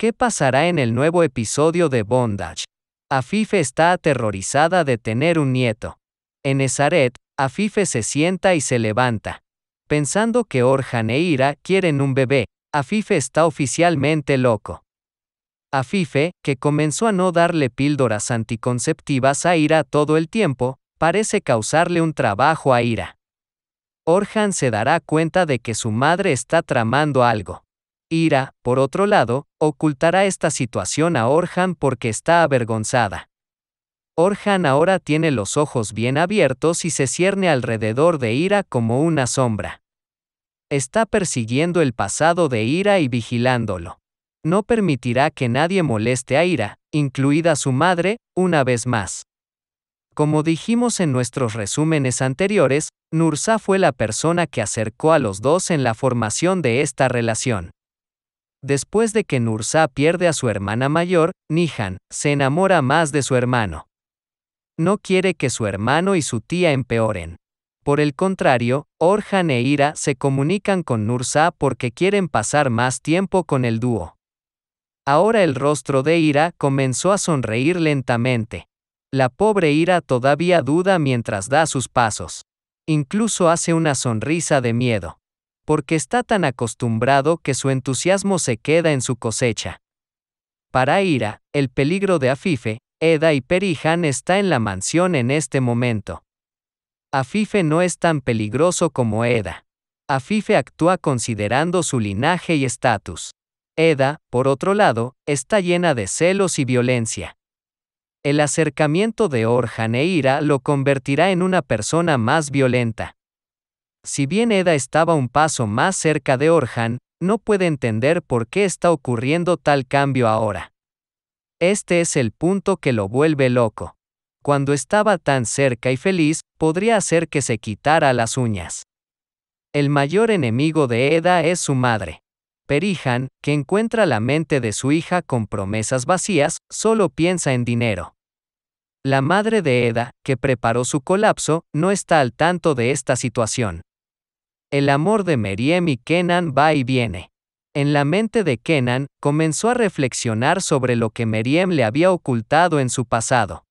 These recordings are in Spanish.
¿Qué pasará en el nuevo episodio de Bondage? Afife está aterrorizada de tener un nieto. En Esaret, Afife se sienta y se levanta. Pensando que Orhan e Ira quieren un bebé, Afife está oficialmente loco. Afife, que comenzó a no darle píldoras anticonceptivas a Ira todo el tiempo, parece causarle un trabajo a Ira. Orhan se dará cuenta de que su madre está tramando algo. Ira, por otro lado, ocultará esta situación a Orhan porque está avergonzada. Orhan ahora tiene los ojos bien abiertos y se cierne alrededor de Ira como una sombra. Está persiguiendo el pasado de Ira y vigilándolo. No permitirá que nadie moleste a Ira, incluida su madre, una vez más. Como dijimos en nuestros resúmenes anteriores, Nursa fue la persona que acercó a los dos en la formación de esta relación. Después de que Nursa pierde a su hermana mayor, Nihan se enamora más de su hermano. No quiere que su hermano y su tía empeoren. Por el contrario, Orhan e Ira se comunican con Nursa porque quieren pasar más tiempo con el dúo. Ahora el rostro de Ira comenzó a sonreír lentamente. La pobre Ira todavía duda mientras da sus pasos. Incluso hace una sonrisa de miedo porque está tan acostumbrado que su entusiasmo se queda en su cosecha. Para Ira, el peligro de Afife, Eda y Perihan está en la mansión en este momento. Afife no es tan peligroso como Eda. Afife actúa considerando su linaje y estatus. Eda, por otro lado, está llena de celos y violencia. El acercamiento de Orhan e Ira lo convertirá en una persona más violenta. Si bien Eda estaba un paso más cerca de Orhan, no puede entender por qué está ocurriendo tal cambio ahora. Este es el punto que lo vuelve loco. Cuando estaba tan cerca y feliz, podría hacer que se quitara las uñas. El mayor enemigo de Eda es su madre. Perihan, que encuentra la mente de su hija con promesas vacías, solo piensa en dinero. La madre de Eda, que preparó su colapso, no está al tanto de esta situación. El amor de Meriem y Kenan va y viene. En la mente de Kenan, comenzó a reflexionar sobre lo que Meriem le había ocultado en su pasado.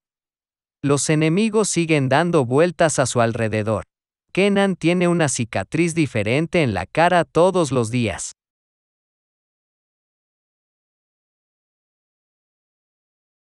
Los enemigos siguen dando vueltas a su alrededor. Kenan tiene una cicatriz diferente en la cara todos los días.